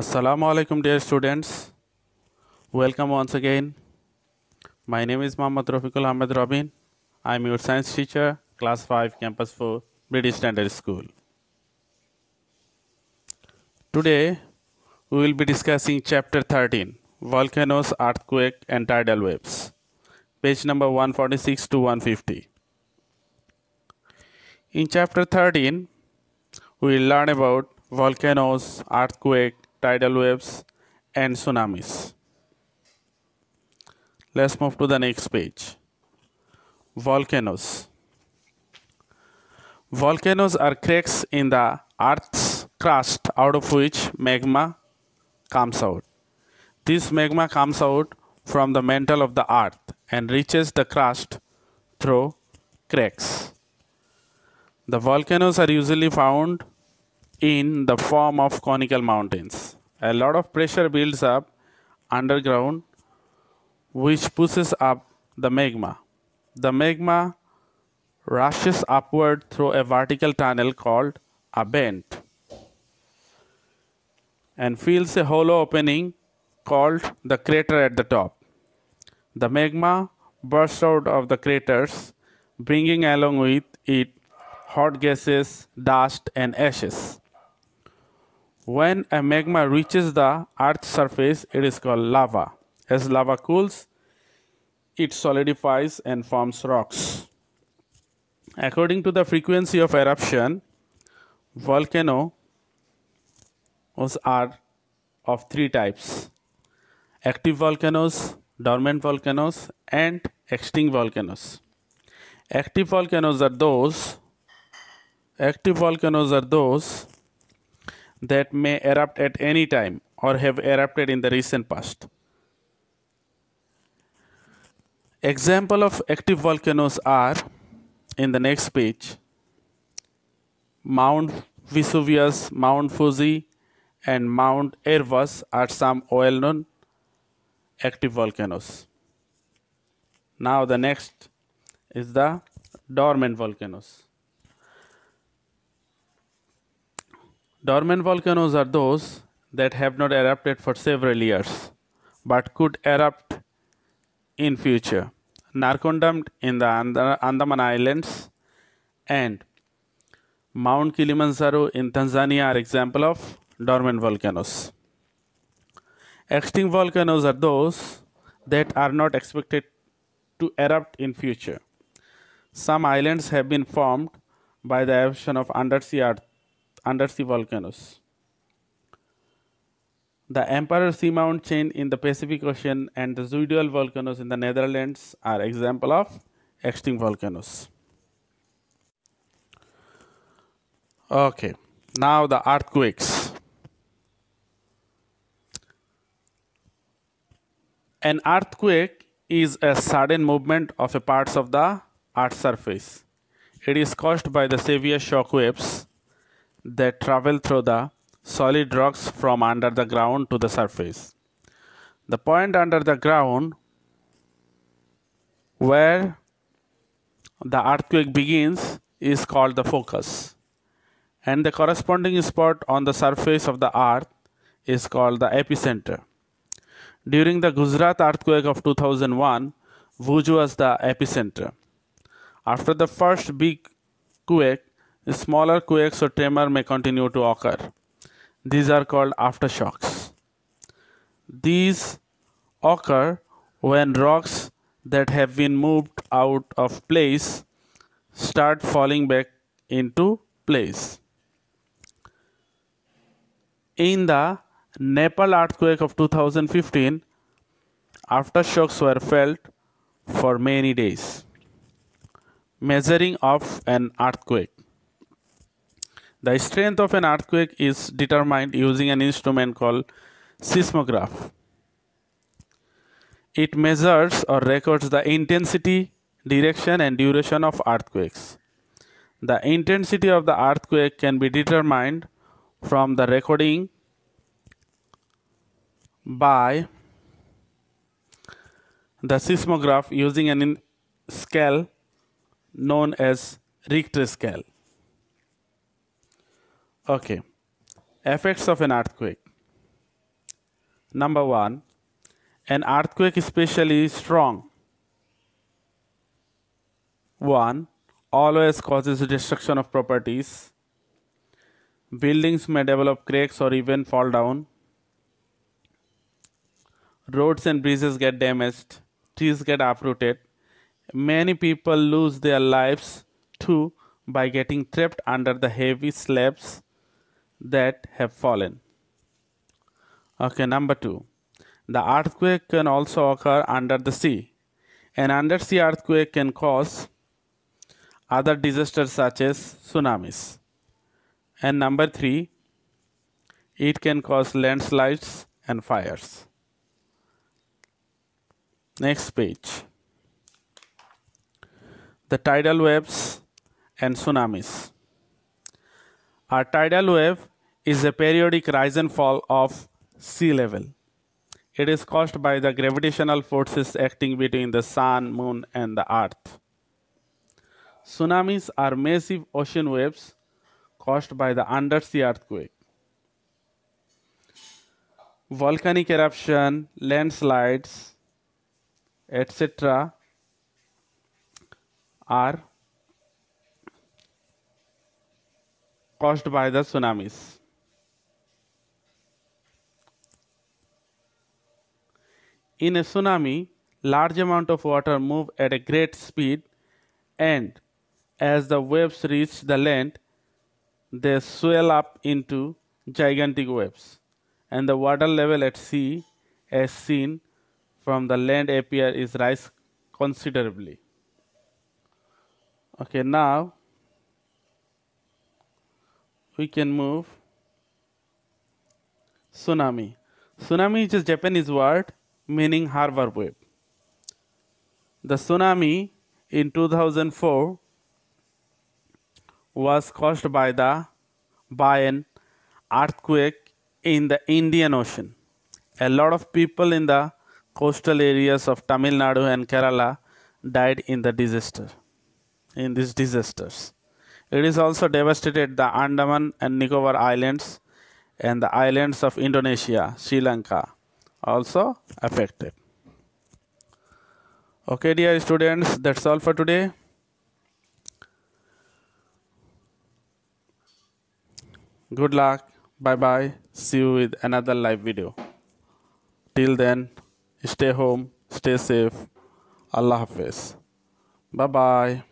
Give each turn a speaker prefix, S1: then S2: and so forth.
S1: Assalamu alaikum dear students. Welcome once again. My name is Muhammad Rafiqul Ahmed Robin. I am your science teacher, class 5, campus 4, British Standard School. Today we will be discussing chapter 13, Volcanoes, Earthquake and Tidal Waves, page number 146 to 150. In chapter 13, we will learn about volcanoes, earthquake tidal waves and tsunamis. Let's move to the next page. Volcanoes. Volcanoes are cracks in the earth's crust out of which magma comes out. This magma comes out from the mantle of the earth and reaches the crust through cracks. The volcanoes are usually found in the form of conical mountains a lot of pressure builds up underground which pushes up the magma. The magma rushes upward through a vertical tunnel called a vent and fills a hollow opening called the crater at the top. The magma bursts out of the craters, bringing along with it hot gases, dust, and ashes. When a magma reaches the earth's surface, it is called lava. As lava cools, it solidifies and forms rocks. According to the frequency of eruption, volcanoes are of three types active volcanoes, dormant volcanoes, and extinct volcanoes. Active volcanoes are those active volcanoes are those that may erupt at any time or have erupted in the recent past. Example of active volcanoes are in the next page Mount Vesuvius, Mount Fuji, and Mount Erebus are some well known active volcanoes. Now, the next is the dormant volcanoes. Dormant volcanoes are those that have not erupted for several years but could erupt in future. Narkondam in the Andaman Islands and Mount Kilimanjaro in Tanzania are example of dormant volcanoes. Extinct volcanoes are those that are not expected to erupt in future. Some islands have been formed by the eruption of undersea earth undersea volcanoes. The Emperor Seamount chain in the Pacific Ocean and the Zuidal volcanoes in the Netherlands are example of extinct volcanoes. Okay, now the earthquakes. An earthquake is a sudden movement of a parts of the earth's surface. It is caused by the severe shock waves they travel through the solid rocks from under the ground to the surface. The point under the ground where the earthquake begins is called the focus, and the corresponding spot on the surface of the earth is called the epicenter. During the Gujarat earthquake of 2001, Vuj was the epicenter. After the first big quake, Smaller quakes or tremor may continue to occur. These are called aftershocks. These occur when rocks that have been moved out of place start falling back into place. In the Nepal earthquake of 2015, aftershocks were felt for many days, measuring of an earthquake. The strength of an earthquake is determined using an instrument called seismograph. It measures or records the intensity, direction and duration of earthquakes. The intensity of the earthquake can be determined from the recording by the seismograph using an scale known as Richter scale. Okay, effects of an earthquake. Number one, an earthquake especially strong one always causes destruction of properties. Buildings may develop cracks or even fall down. Roads and bridges get damaged. Trees get uprooted. Many people lose their lives too by getting trapped under the heavy slabs that have fallen. Okay, number two. The earthquake can also occur under the sea. An undersea earthquake can cause other disasters such as tsunamis. And number three, it can cause landslides and fires. Next page. The tidal waves and tsunamis. A tidal wave is a periodic rise and fall of sea level. It is caused by the gravitational forces acting between the sun, moon, and the earth. Tsunamis are massive ocean waves caused by the undersea earthquake. Volcanic eruption, landslides, etc. are caused by the tsunamis. In a tsunami, large amount of water move at a great speed and as the waves reach the land, they swell up into gigantic waves and the water level at sea as seen from the land appear is rise considerably. Okay, now we can move tsunami. Tsunami is a Japanese word meaning harbor wave. The tsunami in 2004 was caused by the by an earthquake in the Indian Ocean. A lot of people in the coastal areas of Tamil Nadu and Kerala died in the disaster in these disasters. It is also devastated the Andaman and Nicobar Islands and the islands of Indonesia, Sri Lanka also affected. Okay dear students, that's all for today. Good luck. Bye-bye. See you with another live video. Till then, stay home, stay safe. Allah Hafiz. Bye-bye.